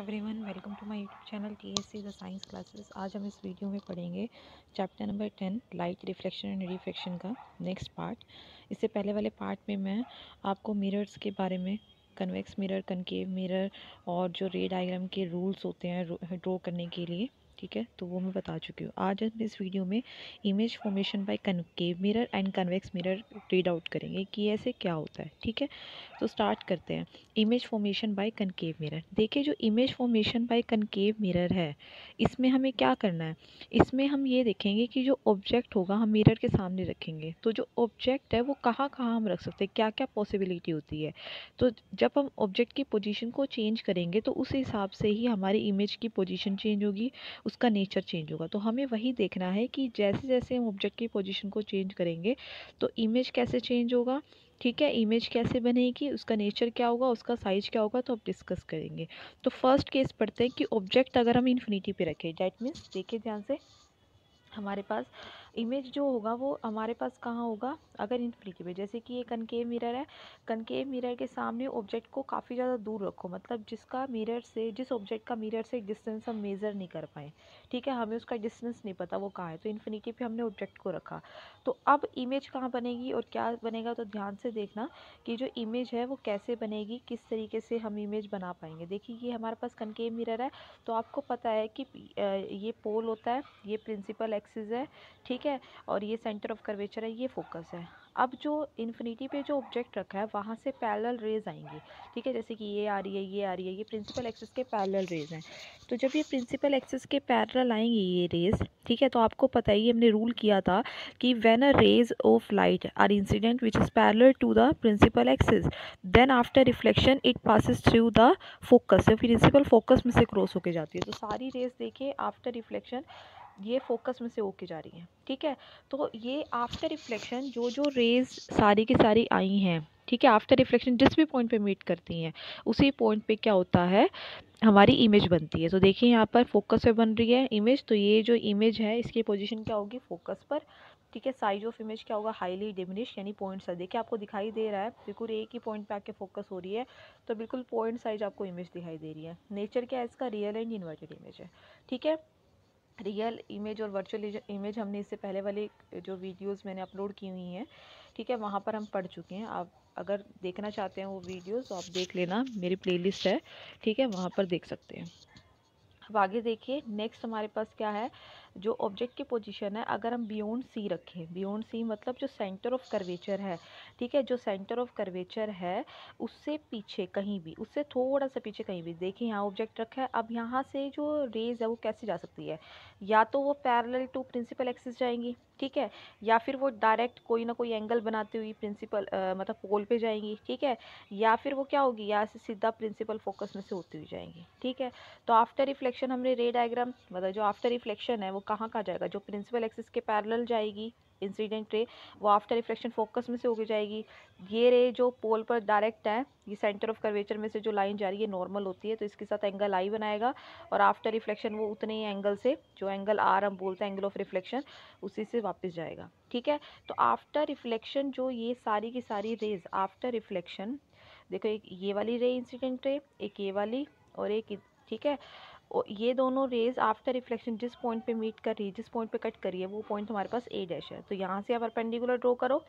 everyone welcome to my YouTube channel T S C the science classes आज हम इस video में पढ़ेंगे chapter number ten light reflection and reflection का next part इससे पहले वाले पार्ट में मैं आपको मिरर्स के बारे में कन्वेक्स मिरर कनकेव मिरर और जो रे डायग्राम के रूल्स होते हैं ड्रॉ करने के लिए ठीक है तो वो मैं बता चुकी हूँ आज हम इस वीडियो में image formation by concave mirror and convex mirror read out करेंगे कि ऐसे क्या होता है ठीक है तो स्टार्ट करते हैं image formation by concave mirror देखिए जो image formation by concave mirror है इसमें हमें क्या करना है इसमें हम ये देखेंगे कि जो ऑब्जेक्ट होगा हम मिरर के सामने रखेंगे तो जो ऑब्जेक्ट है वो कहाँ कहाँ हम रख सकते हैं क्या क्या पॉसिबिलिटी होती है तो जब हम ऑब्जेक्ट की पोजिशन को चेंज करेंगे तो उस हिसाब से ही हमारी इमेज की पोजिशन चेंज होगी उसका नेचर चेंज होगा तो हमें वही देखना है कि जैसे जैसे हम ऑब्जेक्ट की पोजीशन को चेंज करेंगे तो इमेज कैसे चेंज होगा ठीक है इमेज कैसे बनेगी उसका नेचर क्या होगा उसका साइज क्या होगा तो आप डिस्कस करेंगे तो फर्स्ट केस पढ़ते हैं कि ऑब्जेक्ट अगर हम इन्फिनिटी पे रखें डैट मीन्स देखिए ध्यान से हमारे पास इमेज जो होगा वो हमारे पास कहाँ होगा अगर इनफ्लिक्टिव है जैसे कि ये कनकेव मिरर है कनकेव मिरर के सामने ऑब्जेक्ट को काफ़ी ज़्यादा दूर रखो मतलब जिसका मिरर से जिस ऑब्जेक्ट का मिरर से डिस्टेंस हम मेज़र नहीं कर पाए ठीक है हमें उसका डिस्टेंस नहीं पता वो कहाँ है तो इन्फिनिटी पे हमने ऑब्जेक्ट को रखा तो अब इमेज कहाँ बनेगी और क्या बनेगा तो ध्यान से देखना कि जो इमेज है वो कैसे बनेगी किस तरीके से हम इमेज बना पाएंगे देखिए ये हमारे पास कनकेव मिरर है तो आपको पता है कि ये पोल होता है ये प्रिंसिपल एक्सिस है ठीक ठीक है और ये सेंटर ऑफ कर्वेचर है ये फोकस है अब जो इन्फिनिटी पे जो ऑब्जेक्ट रखा है वहाँ से पैरेलल रेज आएंगे ठीक है जैसे कि ये आ रही है ये आ रही है ये प्रिंसिपल एक्सिस के पैरेलल रेज हैं तो जब ये प्रिंसिपल एक्सेस के पैरेलल आएंगे ये रेज ठीक है तो आपको पता ही हमने रूल किया था कि when a rays of light are incident which is parallel to the principal axis then after reflection it passes through the focus या फिर प्रिंसिपल फोकस में से क्रॉस होकर जाती है तो सारी रेज देखिए आफ्टर रिफ्लेक्शन ये फोकस में से होके जा रही हैं ठीक है तो ये आफ्टर रिफ्लेक्शन जो जो रेज सारी की सारी आई हैं ठीक है आफ्टर रिफ्लेक्शन जिस भी पॉइंट पे मीट करती हैं उसी पॉइंट पे क्या होता है हमारी इमेज बनती है तो देखिए यहाँ पर फोकस पे बन रही है इमेज तो ये जो इमेज है इसकी पोजिशन क्या होगी फोकस पर ठीक है साइज ऑफ इमेज क्या होगा हाईली डिमिनिश यानी पॉइंट साइज देखिए आपको दिखाई दे रहा है बिल्कुल एक ही पॉइंट पे आके फोकस हो रही है तो बिल्कुल पॉइंट साइज आपको इमेज दिखाई दे रही है नेचर क्या है इसका रियल एंड इन्वर्टेड इमेज है ठीक है रियल इमेज और वर्चुअल इमेज हमने इससे पहले वाली जो वीडियोस मैंने अपलोड की हुई हैं ठीक है वहाँ पर हम पढ़ चुके हैं आप अगर देखना चाहते हैं वो वीडियोस तो आप देख लेना मेरी प्लेलिस्ट है ठीक है वहाँ पर देख सकते हैं अब आगे देखिए नेक्स्ट हमारे पास क्या है जो ऑब्जेक्ट की पोजीशन है अगर हम बियॉन्ड सी रखें बियॉन्ड सी मतलब जो सेंटर ऑफ कर्वेचर है ठीक है जो सेंटर ऑफ कर्वेचर है उससे पीछे कहीं भी उससे थोड़ा सा पीछे कहीं भी देखिए यहाँ ऑब्जेक्ट रखा है अब यहाँ से जो रेज है वो कैसे जा सकती है या तो वो पैरल टू प्रिंसिपल एक्सिस जाएंगी ठीक है या फिर वो डायरेक्ट कोई ना कोई एंगल बनाती हुई प्रिंसिपल आ, मतलब पोल पे जाएंगी ठीक है या फिर वो क्या होगी या से सीधा प्रिंसिपल फोकस में से होती हुई जाएंगी ठीक है तो आफ्टर रिफ्लेक्शन हमने रे डायग्राम मतलब जो आफ्टर रिफ्लेक्शन है वो कहाँ कहाँ जाएगा जो प्रिंसिपल एक्सिस के पैरल जाएगी इंसिडेंट रे वो आफ्टर रिफ्लेक्शन फोकस में से होकर जाएगी ये रे जो पोल पर डायरेक्ट है ये सेंटर ऑफ कर्वेचर में से जो लाइन जा रही है नॉर्मल होती है तो इसके साथ एंगल आई बनाएगा और आफ्टर रिफ्लेक्शन वो उतने ही एंगल से जो एंगल आर हम बोलते हैं एंगल ऑफ रिफ्लेक्शन उसी से वापस जाएगा ठीक है तो आफ्टर रिफ्लेक्शन जो ये सारी की सारी रेज आफ्टर रिफ्लेक्शन देखो एक ये वाली रे इंसिडेंट रे एक ये वाली और एक ठीक है और ये दोनों रेज आफ्टर रिफ्लेक्शन जिस पॉइंट पे मीट कर रही है जिस पॉइंट पे कट करी है वो पॉइंट हमारे पास ए डैश है तो यहाँ से आप पेंडिकुलर ड्रॉ करो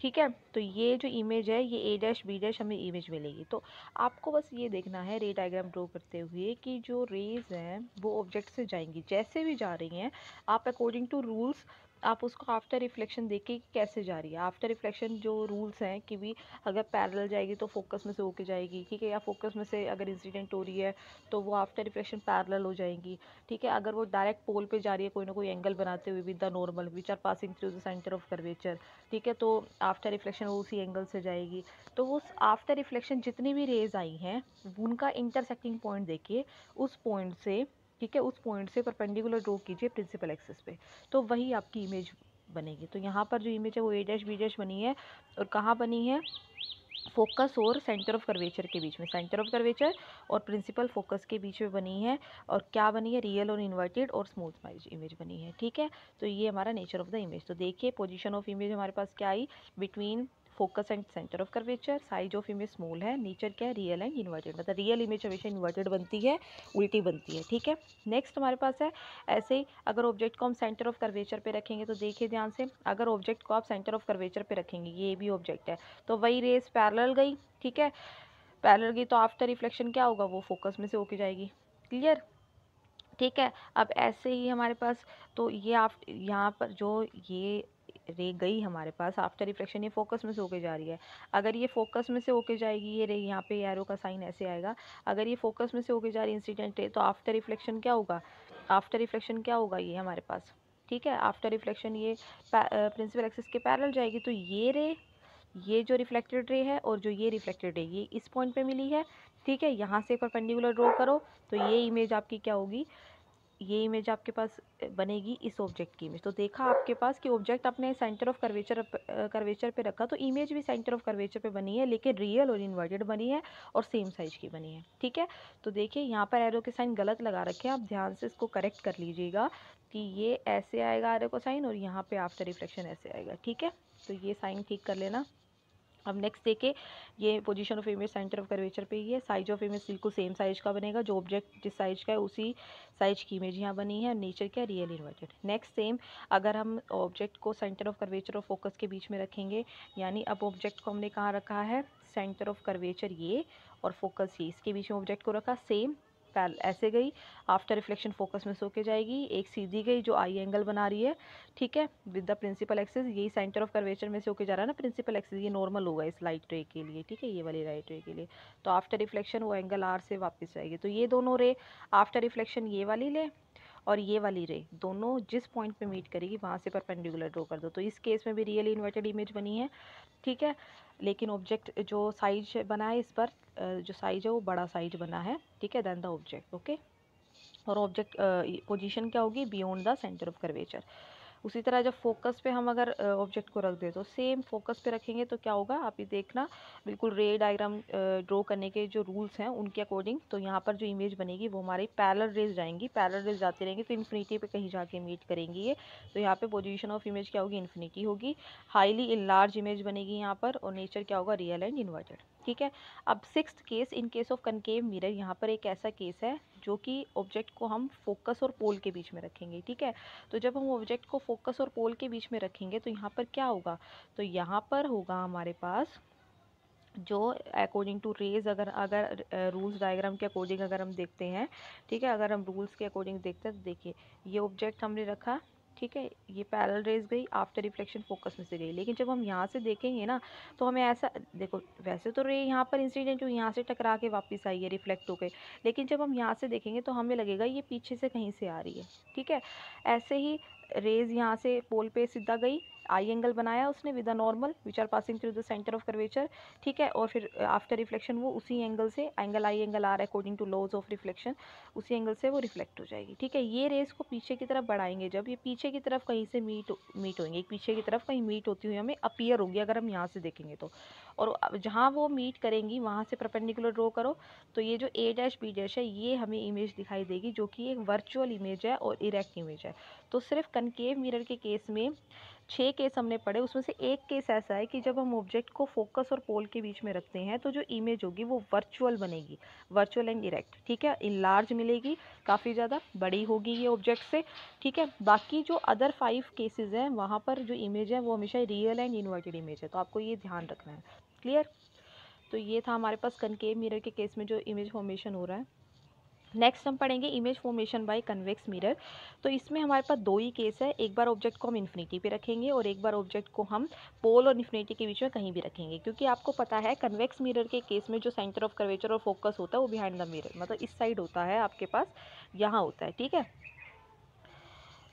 ठीक है तो ये जो इमेज है ये ए डैश बी डैश हमें इमेज मिलेगी तो आपको बस ये देखना है रे डायग्राम ड्रॉ करते हुए कि जो रेज हैं वो ऑब्जेक्ट से जाएंगी जैसे भी जा रही हैं आप अकॉर्डिंग टू रूल्स आप उसको आफ्टर रिफ्लेक्शन देखिए कि कैसे जा रही है आफ्टर रिफ्लेक्शन जो रूल्स हैं कि भी अगर पैरल जाएगी तो फोकस में से होके जाएगी ठीक है या फोकस में से अगर इंसिडेंट हो रही है तो वो आफ्टर रिफ्लेक्शन पैरल हो जाएंगी ठीक है अगर वो डायरेक्ट पोल पे जा रही है कोई ना कोई एंगल बनाते हुए with the normal which are passing through the centre of curvature ठीक है तो आफ्टर रिफ्लेक्शन वो उसी एंगल से जाएगी तो उस आफ्टर रिफ्लेक्शन जितनी भी रेज आई हैं उनका इंटरसेक्टिंग पॉइंट देखिए उस पॉइंट से ठीक है उस पॉइंट से परपेंडिकुलर ड्रॉ कीजिए प्रिंसिपल एक्सेस पे तो वही आपकी इमेज बनेगी तो यहाँ पर जो इमेज है वो ए डैश बी डैश बनी है और कहाँ बनी है फोकस और सेंटर ऑफ कर्वेचर के बीच में सेंटर ऑफ कर्वेचर और प्रिंसिपल फोकस के बीच में बनी है और क्या बनी है रियल और इन्वर्टेड और स्मूथ माइज इमेज बनी है ठीक है तो ये हमारा नेचर ऑफ द इमेज तो देखिए पोजीशन ऑफ इमेज हमारे पास क्या आई between focus and centre of curvature size of image small है नेचर क्या है रियल एंड इन्वर्टेड मतलब रियल इमेज हमेशा इन्वर्टेड बनती है उल्टी बनती है ठीक है नेक्स्ट हमारे पास है ऐसे ही अगर ऑब्जेक्ट को हम सेंटर ऑफ कर्वेचर पे रखेंगे तो देखिए ध्यान से अगर ऑब्जेक्ट को आप सेंटर ऑफ कर्वेचर पे रखेंगे ये भी ऑब्जेक्ट है तो वही रेस पैरल गई ठीक है पैरल गई तो आफ्टर रिफ्लेक्शन क्या होगा वो फोकस में से होके जाएगी क्लियर ठीक है अब ऐसे ही हमारे पास तो ये आप यहाँ पर जो ये रे गई हमारे पास आफ्टर रिफ्लेक्शन ये फोकस में से होके जा रही है अगर ये फोकस में से होके जाएगी ये रे यहाँ पे एरो का साइन ऐसे आएगा अगर ये फोकस में से होके जा रही इंसिडेंट रे तो आफ्टर रिफ्लेक्शन क्या होगा आफ्टर रिफ्लेक्शन क्या होगा ये हमारे पास ठीक है आफ्टर रिफ्लेक्शन ये प्रिंसिपल एक्सिस के पैरल जाएगी तो ये रे ये जो रिफ्लेक्टेड रे है और जो ये रिफ्लेक्टेड रे ये इस पॉइंट पर मिली है ठीक है यहाँ से परपेंडिकुलर ड्रॉ करो तो ये इमेज आपकी क्या होगी ये इमेज आपके पास बनेगी इस ऑब्जेक्ट की इमेज तो देखा आपके पास कि ऑब्जेक्ट आपने सेंटर ऑफ कर्वेचर कर्वेचर पे रखा तो इमेज भी सेंटर ऑफ कर्वेचर पे बनी है लेकिन रियल और इन्वर्टेड बनी है और सेम साइज की बनी है ठीक है तो देखिए यहाँ पर एरो के साइन गलत लगा रखे हैं आप ध्यान से इसको करेक्ट कर लीजिएगा कि ये ऐसे आएगा एरो को साइन और यहाँ पर आफ्टर रिफ्लेक्शन ऐसे आएगा ठीक है तो ये साइन ठीक कर लेना अब नेक्स्ट देखें ये position of image centre of curvature पे ही है साइज ऑफ इमेज बिल्कुल सेम साइज का बनेगा जो ऑब्जेक्ट जिस साइज का है उसी साइज की इमेज यहाँ बनी है नेचर क्या रियल इन्वर्टेड नेक्स्ट सेम अगर हम ऑब्जेक्ट को सेंटर ऑफ कर्वेचर और फोकस के बीच में रखेंगे यानी अब ऑब्जेक्ट को हमने कहाँ रखा है सेंटर ऑफ कर्वेचर ये और फोकस ये इसके बीच में ऑब्जेक्ट को रखा सेम ऐसे गई आफ्टर रिफ्लेक्शन फोकस में सो के जाएगी एक सीधी गई जो आई एंगल बना रही है ठीक है विद द प्रिंसिपल एक्सेस यही सेंटर ऑफ कर्वेचर में से होकर जा रहा है ना प्रिंसिपल एक्सेस ये नॉर्मल होगा इस लाइट रे के लिए ठीक है ये वाली लाइट रे के लिए तो आफ्टर रिफ्लेक्शन वो एंगल आर से वापस जाएगी तो ये दोनों रे आफ्टर रिफ्लेक्शन ये वाली ले और ये वाली रे दोनों जिस पॉइंट पे मीट करेगी वहाँ से परपेंडिकुलर ड्रो कर दो तो इस केस में भी रियली इन्वर्टेड इमेज बनी है ठीक है लेकिन ऑब्जेक्ट जो साइज बना है इस पर जो साइज है वो बड़ा साइज बना है ठीक है दैन द ऑब्जेक्ट ओके और ऑब्जेक्ट पोजिशन क्या होगी beyond the centre of curvature उसी तरह जब फोकस पे हम अगर ऑब्जेक्ट को रख दें तो सेम फोकस पे रखेंगे तो क्या होगा आप ये देखना बिल्कुल रे डायग्राम ड्रॉ करने के जो रूल्स हैं उनके अकॉर्डिंग तो यहाँ पर जो इमेज बनेगी वो हमारी पैरल रेज जाएंगी पैरल रेज जाती रहेंगी तो इन्फिनिटी पर कहीं जाके मीट करेंगी ये तो यहाँ पर पोजिशन ऑफ इमेज क्या होगी इन्फिनिटी होगी हाईली लार्ज इमेज बनेगी यहाँ पर और नेचर क्या होगा रियल एंड इन्वर्टेड ठीक है अब six case in case of concave mirror यहाँ पर एक ऐसा केस है जो कि ऑब्जेक्ट को हम फोकस और पोल के बीच में रखेंगे ठीक है तो जब हम ऑब्जेक्ट को फोकस और पोल के बीच में रखेंगे तो यहाँ पर क्या होगा तो यहाँ पर होगा हमारे पास जो अकॉर्डिंग टू रेज अगर अगर रूल्स डायग्राम के अकॉर्डिंग अगर हम देखते हैं ठीक है अगर हम रूल्स के अकॉर्डिंग देखते हैं तो देखिए ये ऑब्जेक्ट हमने रखा ठीक है ये पैरल रेज गई आफ्टर रिफ्लेक्शन फोकस में से गई लेकिन जब हम यहाँ से देखेंगे ना तो हमें ऐसा देखो वैसे तो रे यहाँ पर इंसिडेंट जो यहाँ से टकरा के वापस आई है रिफ्लेक्ट हो गए लेकिन जब हम यहाँ से देखेंगे तो हमें लगेगा ये पीछे से कहीं से आ रही है ठीक है ऐसे ही रेज यहाँ से पोल पे सीधा गई आई एंगल बनाया उसने with a normal which are passing through the centre of curvature ठीक है और फिर आफ्टर रिफ्लेक्शन वो उसी एंगल से angle I angle R according to laws of reflection उसी एंगल से वो रिफ्लेक्ट हो जाएगी ठीक है ये रेस को पीछे की तरफ बढ़ाएंगे जब ये पीछे की तरफ कहीं से मीट मीट होंगे पीछे की तरफ कहीं मीट होती हुई हमें अपीयर होगी अगर हम यहाँ से देखेंगे तो और जहाँ वो मीट करेंगी वहाँ से प्रपेंडिकुलर ड्रॉ करो तो ये जो ए डैश बी डैश है ये हमें इमेज दिखाई देगी जो कि एक वर्चुअल इमेज है और इरेक्ट इमेज है तो सिर्फ कनकेव मिरर के केस में छः केस हमने पढ़े उसमें से एक केस ऐसा है कि जब हम ऑब्जेक्ट को फोकस और पोल के बीच में रखते हैं तो जो इमेज होगी वो वर्चुअल बनेगी वर्चुअल एंड इरेक्ट ठीक है इन लार्ज मिलेगी काफ़ी ज़्यादा बड़ी होगी ये ऑब्जेक्ट से ठीक है बाकी जो अदर फाइव केसेज हैं वहाँ पर जो इमेज है वो हमेशा रियल एंड इन्वर्टेड इमेज है तो आपको ये ध्यान रखना है क्लियर तो ये था हमारे पास कनकेव मिरर के केस में जो इमेज फॉर्मेशन हो रहा है नेक्स्ट हम पढ़ेंगे image formation by convex mirror तो इसमें हमारे पास दो ही केस है एक बार ऑब्जेक्ट को हम इन्फिनिटी पे रखेंगे और एक बार ऑब्जेक्ट को हम पोल और इन्फिनिटी के बीच में कहीं भी रखेंगे क्योंकि आपको पता है कन्वेक्स मिरर के केस में जो सेंटर ऑफ कर्वेचर और फोकस होता है वो बिहाइंड द मिरर मतलब इस साइड होता है आपके पास यहाँ होता है ठीक है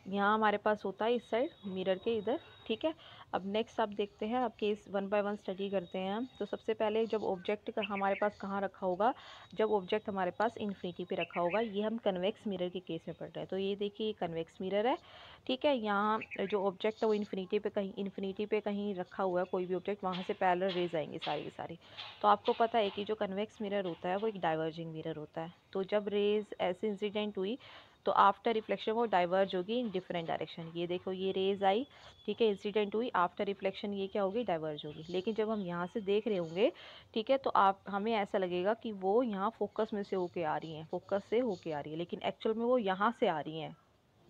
यहाँ हमारे पास होता है इस साइड मिरर के इधर ठीक है अब नेक्स्ट आप देखते हैं अब case one by one study करते हैं हम तो सबसे पहले जब ऑब्जेक्ट का हमारे पास कहाँ रखा होगा जब ऑब्जेक्ट हमारे पास इन्फिनिटी पे रखा होगा ये हम कन्वेक्स मिरर के केस में पढ़ रहे हैं तो ये देखिए कन्वेक्स मिरर है ठीक है यहाँ जो ऑब्जेक्ट है वो इन्फिनिटी पे कहीं इन्फिनिटी पे कहीं रखा हुआ है कोई भी ऑब्जेक्ट वहाँ से पैरल रेज आएंगे सारी की सारी तो आपको पता है कि जो कन्वेक्स मिरर होता है वो एक डाइवर्जिंग मिरर होता है तो जब रेज ऐसे इंसिडेंट हुई तो आफ्टर रिफ्लेक्शन वो डाइवर्ज होगी इन डिफरेंट डायरेक्शन ये देखो ये रेज आई ठीक है इंसिडेंट हुई आफ्टर रिफ्लेक्शन ये क्या होगी डाइवर्ज होगी लेकिन जब हम यहाँ से देख रहे होंगे ठीक है तो आप हमें ऐसा लगेगा कि वो यहाँ फोकस में से होके आ रही हैं फोकस से होके आ रही है लेकिन एक्चुअल में वो यहाँ से आ रही हैं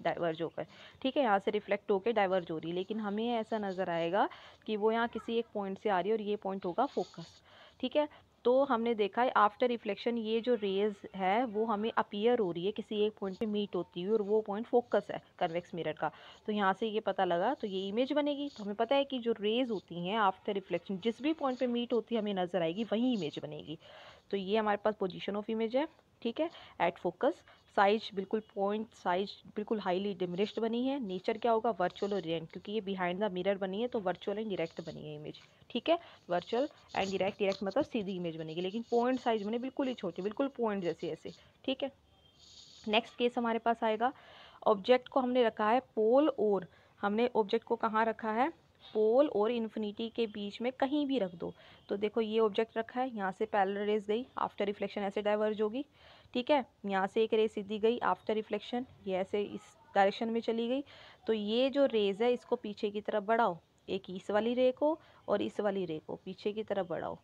डाइवर्ज होकर ठीक है यहाँ से रिफ्लेक्ट होकर डाइवर्ज हो रही है लेकिन हमें ऐसा नज़र आएगा कि वो यहाँ किसी एक पॉइंट से आ रही है और ये पॉइंट होगा फोकस ठीक है तो हमने देखा है आफ्टर रिफ्लेक्शन ये जो रेज है वो हमें अपीयर हो रही है किसी एक पॉइंट पे मीट होती है और वो पॉइंट फोकस है कन्वेक्स मिरर का तो यहाँ से ये पता लगा तो ये इमेज बनेगी तो हमें पता है कि जो रेज होती हैं आफ्टर रिफ्लेक्शन जिस भी पॉइंट पे मीट होती है हमें नज़र आएगी वही इमेज बनेगी तो ये हमारे पास पोजिशन ऑफ इमेज है ठीक है एट फोकस साइज बिल्कुल पॉइंट साइज बिल्कुल हाईली डिमिनिश्ड बनी है नेचर क्या होगा वर्चुअल और डिरेक्ट क्योंकि ये बिहाइंड द मिरर बनी है तो वर्चुअल एंड डायरेक्ट बनी है इमेज ठीक है वर्चुअल एंड डायरेक्ट डायरेक्ट मतलब सीधी इमेज बनेगी लेकिन पॉइंट साइज बने बिल्कुल ही छोटे बिल्कुल पॉइंट जैसे ऐसे ठीक है नेक्स्ट केस हमारे पास आएगा ऑब्जेक्ट को हमने रखा है पोल और हमने ऑब्जेक्ट को कहाँ रखा है पोल और इन्फिनिटी के बीच में कहीं भी रख दो तो देखो ये ऑब्जेक्ट रखा है यहाँ से पैरल रेस गई आफ्टर रिफ्लेक्शन ऐसे डाइवर्ज होगी ठीक है यहाँ से एक रेस सीधी गई आफ्टर रिफ्लेक्शन ये ऐसे इस डायरेक्शन में चली गई तो ये जो रेज है इसको पीछे की तरफ बढ़ाओ एक इस वाली रे को और इस वाली रे को पीछे की तरफ बढ़ाओ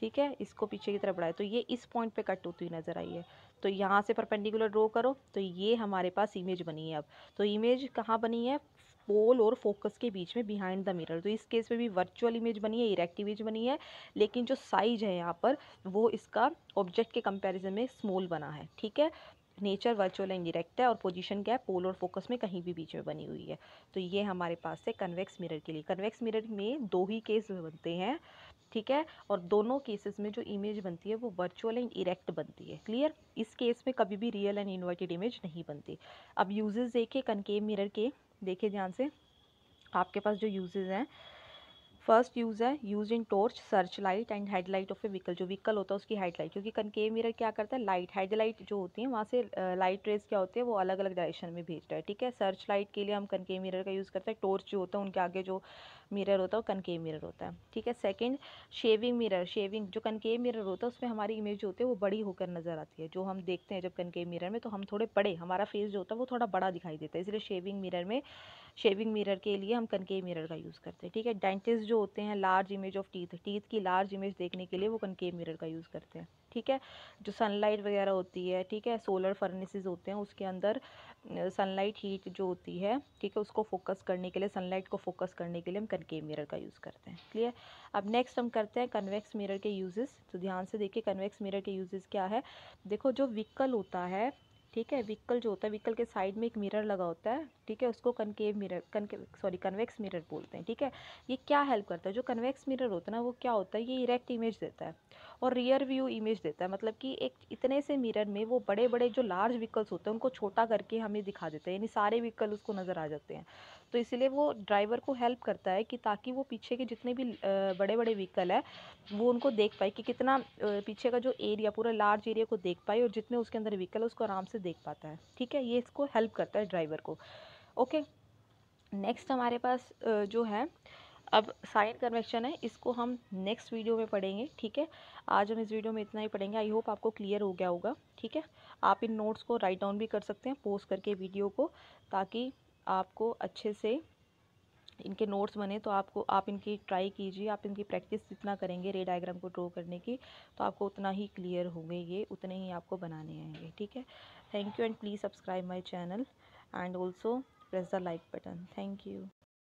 ठीक है इसको पीछे की तरफ बढ़ाए तो ये इस पॉइंट पे कट होती हुई नज़र आई है तो यहाँ से परपेंडिकुलर ड्रॉ करो तो ये हमारे पास इमेज बनी है अब तो इमेज कहाँ बनी है पोल और फोकस के बीच में बिहाइंड द मिरर तो इस केस में भी वर्चुअल इमेज बनी है इरेक्ट इमेज बनी है लेकिन जो साइज है यहाँ पर वो इसका ऑब्जेक्ट के कंपेरिजन में स्मॉल बना है ठीक है नेचर वर्चुअल एंड डिरेक्ट है और पोजीशन क्या है पोल और फोकस में कहीं भी बीच में बनी हुई है तो ये हमारे पास है कन्वेक्स मिरर के लिए कन्वेक्स मिरर में दो ही केस बनते हैं ठीक है और दोनों केसेस में जो इमेज बनती है वो वर्चुअल एंड इरेक्ट बनती है क्लियर इस केस में कभी भी रियल एंड इन्वर्टेड इमेज नहीं बनती अब यूजेस देखे कनकेव मिरर के देखे ध्यान से आपके पास जो यूजेस हैं फर्स्ट यूज़ है use in torch searchlight and headlight of a vehicle जो व्हीकल होता है उसकी हेडलाइट क्योंकि कनके मिरर क्या करता है लाइट हेडलाइट जो होती है वहाँ से लाइट रेस क्या होते हैं वो अलग अलग डायरेक्शन में भेजता है ठीक है सर्च लाइट के लिए हम कनके मिरर का यूज़ करते हैं टॉर्च जो होता है उनके आगे जो मिरर होता है वो कनकेव मिरर होता है ठीक है सेकंड शेविंग मिरर शेविंग जो कनकेव मिरर होता है उसमें हमारी इमेज होती है वो बड़ी होकर नज़र आती है जो हम देखते हैं जब कनकेव मिरर में तो हम थोड़े बड़े हमारा फेस जो होता है वो थोड़ा बड़ा दिखाई देता है इसलिए शेविंग मिरर में शेविंग मिरर के लिए हम कनकेव मिरर का यूज़ करते हैं ठीक है डेंटिस्ट जो होते हैं large image of teeth teeth की लार्ज इमेज देखने के लिए वो कनकेव मिरर का यूज़ करते हैं ठीक है जो सनलाइट वगैरह होती है ठीक है सोलर फर्नेसेस होते हैं उसके अंदर सनलाइट हीट जो होती है ठीक है उसको फोकस करने के लिए सनलाइट को फोकस करने के लिए हम कनकेव मिरर का यूज़ करते हैं क्लियर अब नेक्स्ट हम करते हैं कन्वेक्स मिरर के यूजेस तो ध्यान से देखिए कन्वेक्स मिरर के यूजेस क्या है देखो जो विकल होता है ठीक है व्हीकल जो होता है व्हीकल के साइड में एक मिरर लगा होता है ठीक है उसको कनकेव मिरर कनके सॉरी कन्वेक्स मिरर बोलते हैं ठीक है ये क्या हेल्प करता है जो कन्वेक्स मिरर होता है ना वो क्या होता है ये इरेक्ट इमेज देता है और रियर व्यू इमेज देता है मतलब कि एक इतने से मिरर में वो बड़े बड़े जो लार्ज व्हीकल्स होते हैं उनको छोटा करके हमें दिखा देते हैं यानी सारे व्हीकल उसको नज़र आ जाते हैं तो इसीलिए वो ड्राइवर को हेल्प करता है कि ताकि वो पीछे के जितने भी बड़े बड़े व्हीकल है वो उनको देख पाए कि कितना पीछे का जो एरिया पूरा लार्ज एरिया को देख पाए और जितने उसके अंदर व्हीकल है उसको आराम से देख पाता है ठीक है ये इसको हेल्प करता है ड्राइवर को ओके नेक्स्ट हमारे पास जो है अब साइन कन्वेक्शन है इसको हम नेक्स्ट वीडियो में पढ़ेंगे ठीक है आज हम इस वीडियो में इतना ही पढ़ेंगे आई होप आपको क्लियर हो गया होगा ठीक है आप इन नोट्स को राइट डाउन भी कर सकते हैं पोस्ट करके वीडियो को ताकि आपको अच्छे से इनके नोट्स बने तो आपको आप इनकी ट्राई कीजिए आप इनकी प्रैक्टिस जितना करेंगे रे डायग्राम को ड्रॉ करने की तो आपको उतना ही क्लियर होंगे ये उतने ही आपको बनाने आएंगे ठीक है thank you and please subscribe my channel and also press the like button thank you